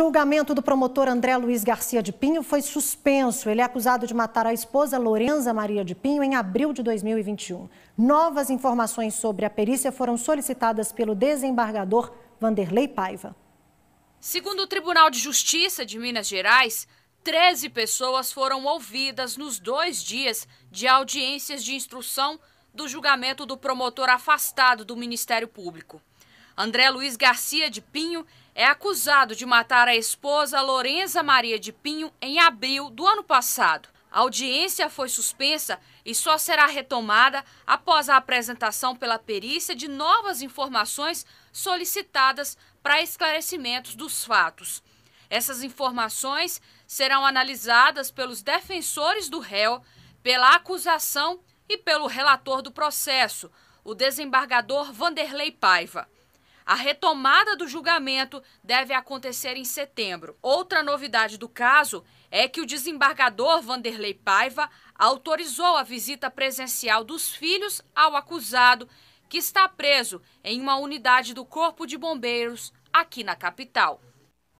Julgamento do promotor André Luiz Garcia de Pinho foi suspenso. Ele é acusado de matar a esposa Lorenza Maria de Pinho em abril de 2021. Novas informações sobre a perícia foram solicitadas pelo desembargador Vanderlei Paiva. Segundo o Tribunal de Justiça de Minas Gerais, 13 pessoas foram ouvidas nos dois dias de audiências de instrução do julgamento do promotor afastado do Ministério Público. André Luiz Garcia de Pinho é acusado de matar a esposa Lorenza Maria de Pinho em abril do ano passado. A audiência foi suspensa e só será retomada após a apresentação pela perícia de novas informações solicitadas para esclarecimentos dos fatos. Essas informações serão analisadas pelos defensores do réu, pela acusação e pelo relator do processo, o desembargador Vanderlei Paiva. A retomada do julgamento deve acontecer em setembro. Outra novidade do caso é que o desembargador Vanderlei Paiva autorizou a visita presencial dos filhos ao acusado, que está preso em uma unidade do Corpo de Bombeiros aqui na capital.